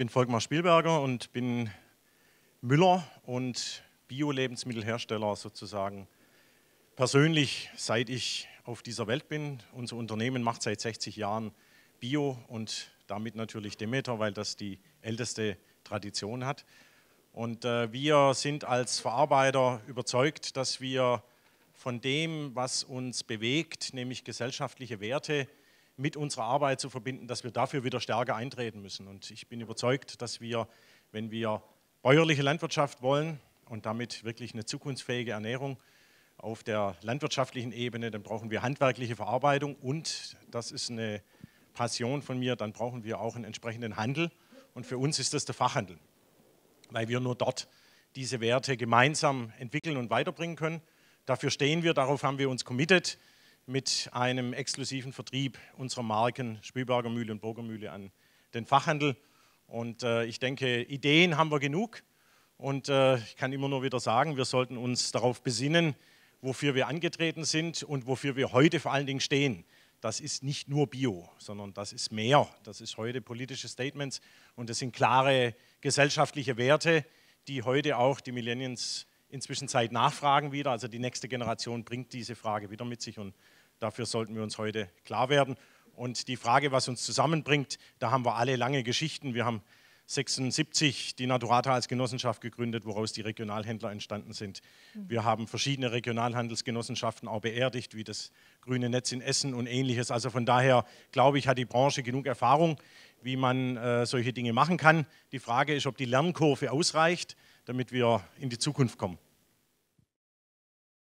bin Volkmar Spielberger und bin Müller und Bio-Lebensmittelhersteller sozusagen persönlich, seit ich auf dieser Welt bin. Unser Unternehmen macht seit 60 Jahren Bio und damit natürlich Demeter, weil das die älteste Tradition hat. Und äh, wir sind als Verarbeiter überzeugt, dass wir von dem, was uns bewegt, nämlich gesellschaftliche Werte, mit unserer Arbeit zu verbinden, dass wir dafür wieder stärker eintreten müssen. Und ich bin überzeugt, dass wir, wenn wir bäuerliche Landwirtschaft wollen und damit wirklich eine zukunftsfähige Ernährung auf der landwirtschaftlichen Ebene, dann brauchen wir handwerkliche Verarbeitung und das ist eine Passion von mir, dann brauchen wir auch einen entsprechenden Handel und für uns ist das der Fachhandel, weil wir nur dort diese Werte gemeinsam entwickeln und weiterbringen können. Dafür stehen wir, darauf haben wir uns committed mit einem exklusiven Vertrieb unserer Marken Spielberger Mühle und Burger Mühle an den Fachhandel. Und äh, ich denke, Ideen haben wir genug. Und äh, ich kann immer nur wieder sagen, wir sollten uns darauf besinnen, wofür wir angetreten sind und wofür wir heute vor allen Dingen stehen. Das ist nicht nur Bio, sondern das ist mehr. Das ist heute politische Statements und das sind klare gesellschaftliche Werte, die heute auch die Millennials inzwischen Zeit nachfragen wieder. Also die nächste Generation bringt diese Frage wieder mit sich und Dafür sollten wir uns heute klar werden. Und die Frage, was uns zusammenbringt, da haben wir alle lange Geschichten. Wir haben 1976 die Naturata als Genossenschaft gegründet, woraus die Regionalhändler entstanden sind. Mhm. Wir haben verschiedene Regionalhandelsgenossenschaften auch beerdigt, wie das Grüne Netz in Essen und ähnliches. Also von daher, glaube ich, hat die Branche genug Erfahrung, wie man äh, solche Dinge machen kann. Die Frage ist, ob die Lernkurve ausreicht, damit wir in die Zukunft kommen.